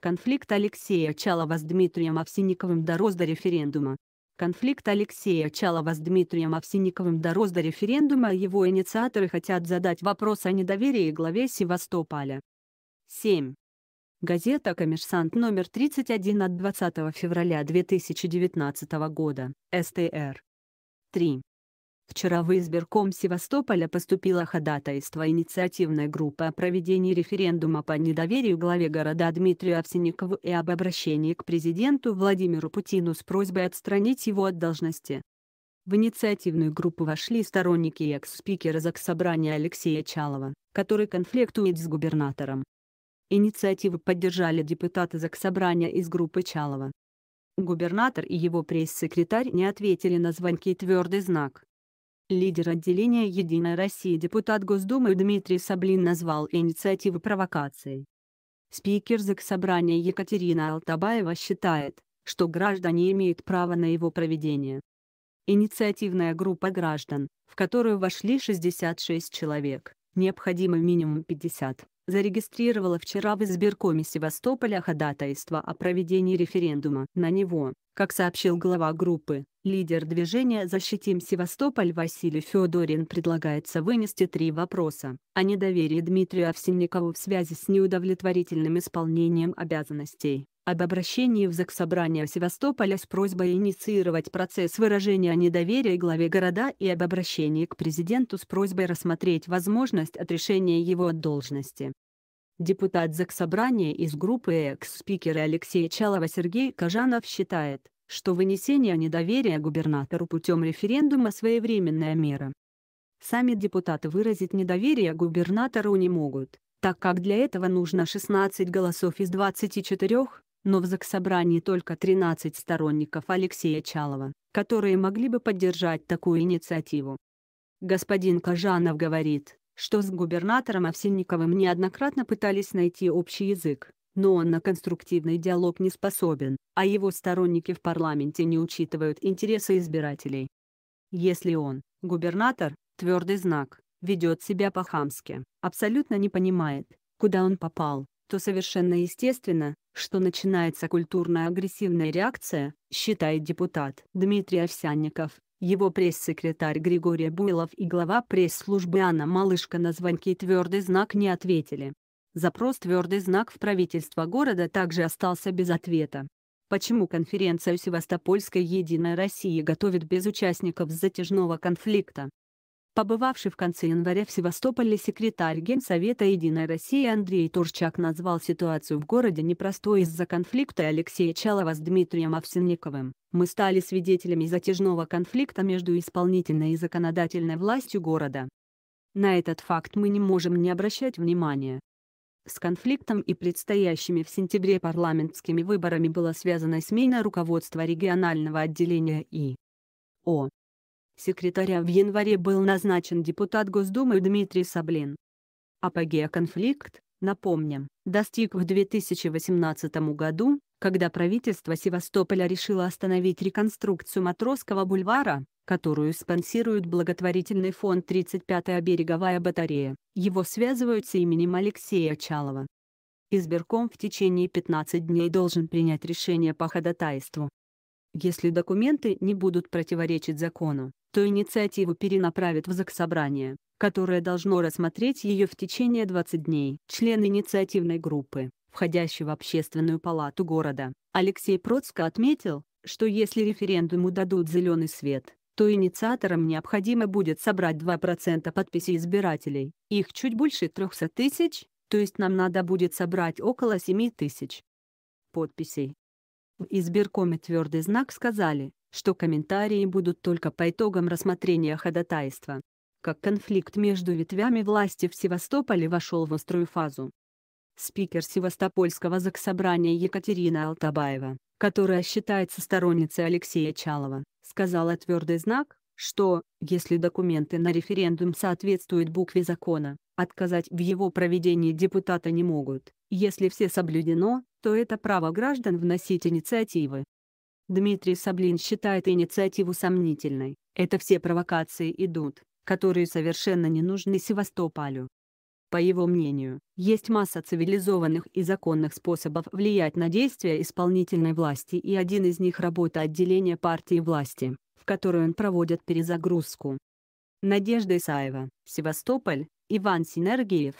Конфликт Алексея Чалова с Дмитрием Овсинниковым до розда референдума. Конфликт Алексея Чалова с Дмитрием Овсинниковым до розда референдума его инициаторы хотят задать вопрос о недоверии главе Севастополя. 7. Газета «Коммерсант» номер 31 от 20 февраля 2019 года, СТР. 3. Вчера в избирком Севастополя поступило ходатайство инициативной группы о проведении референдума по недоверию главе города Дмитрию Овсенникову и об обращении к президенту Владимиру Путину с просьбой отстранить его от должности. В инициативную группу вошли сторонники экс-спикера Заксобрания Алексея Чалова, который конфликтует с губернатором. Инициативу поддержали депутаты Заксобрания из группы Чалова. Губернатор и его пресс-секретарь не ответили на звонки «Твердый знак». Лидер отделения Единой России депутат Госдумы Дмитрий Саблин назвал инициативу провокацией. Спикер Заксобрания Екатерина Алтабаева считает, что граждане имеют право на его проведение. Инициативная группа граждан, в которую вошли 66 человек, необходимо минимум 50, зарегистрировала вчера в избиркоме Севастополя ходатайство о проведении референдума на него, как сообщил глава группы, лидер движения «Защитим Севастополь» Василий Федорин предлагается вынести три вопроса о недоверии Дмитрию Овсинникову в связи с неудовлетворительным исполнением обязанностей, об обращении в Заксобрание Севастополя с просьбой инициировать процесс выражения недоверия главе города и об обращении к президенту с просьбой рассмотреть возможность отрешения его от должности. Депутат Заксобрания из группы экс-спикера Алексея Чалова Сергей Кажанов считает, что вынесение недоверия губернатору путем референдума своевременная мера. Сами депутаты выразить недоверие губернатору не могут, так как для этого нужно 16 голосов из 24, но в Заксобрании только 13 сторонников Алексея Чалова, которые могли бы поддержать такую инициативу. Господин Кажанов говорит, что с губернатором Овсинниковым неоднократно пытались найти общий язык, но он на конструктивный диалог не способен, а его сторонники в парламенте не учитывают интересы избирателей. Если он, губернатор, твердый знак, ведет себя по-хамски, абсолютно не понимает, куда он попал, то совершенно естественно, что начинается культурная агрессивная реакция, считает депутат Дмитрий Овсянников. Его пресс-секретарь Григорий Буилов и глава пресс-службы Анна Малышка на звонки «Твердый знак» не ответили. Запрос «Твердый знак» в правительство города также остался без ответа. Почему конференция Севастопольской «Единой России» готовит без участников затяжного конфликта? Побывавший в конце января в Севастополе секретарь Генсовета «Единой России» Андрей Турчак назвал ситуацию в городе непростой из-за конфликта Алексея Чалова с Дмитрием Овсянниковым. «Мы стали свидетелями затяжного конфликта между исполнительной и законодательной властью города. На этот факт мы не можем не обращать внимания. С конфликтом и предстоящими в сентябре парламентскими выборами была связана смена руководства регионального отделения и О секретаря в январе был назначен депутат Госдумы Дмитрий Саблин. Апогея конфликт, напомним, достиг в 2018 году, когда правительство Севастополя решило остановить реконструкцию Матросского бульвара, которую спонсирует благотворительный фонд 35-я береговая батарея, его связывают с именем Алексея Чалова. Избирком в течение 15 дней должен принять решение по ходатайству. Если документы не будут противоречить закону, то инициативу перенаправят в Заксобрание, которое должно рассмотреть ее в течение 20 дней. Член инициативной группы, входящий в общественную палату города, Алексей Процко отметил, что если референдуму дадут зеленый свет, то инициаторам необходимо будет собрать 2% подписей избирателей, их чуть больше 300 тысяч, то есть нам надо будет собрать около 7 тысяч подписей. В избиркоме твердый знак сказали, что комментарии будут только по итогам рассмотрения ходатайства. Как конфликт между ветвями власти в Севастополе вошел в острую фазу. Спикер Севастопольского заксобрания Екатерина Алтабаева, которая считается сторонницей Алексея Чалова, сказала твердый знак, что, если документы на референдум соответствуют букве закона, отказать в его проведении депутата не могут, если все соблюдено, то это право граждан вносить инициативы, Дмитрий Саблин считает инициативу сомнительной. Это все провокации идут, которые совершенно не нужны Севастополю. По его мнению, есть масса цивилизованных и законных способов влиять на действия исполнительной власти и один из них – работа отделения партии власти, в которой он проводит перезагрузку. Надежда Исаева, Севастополь, Иван Синергиев,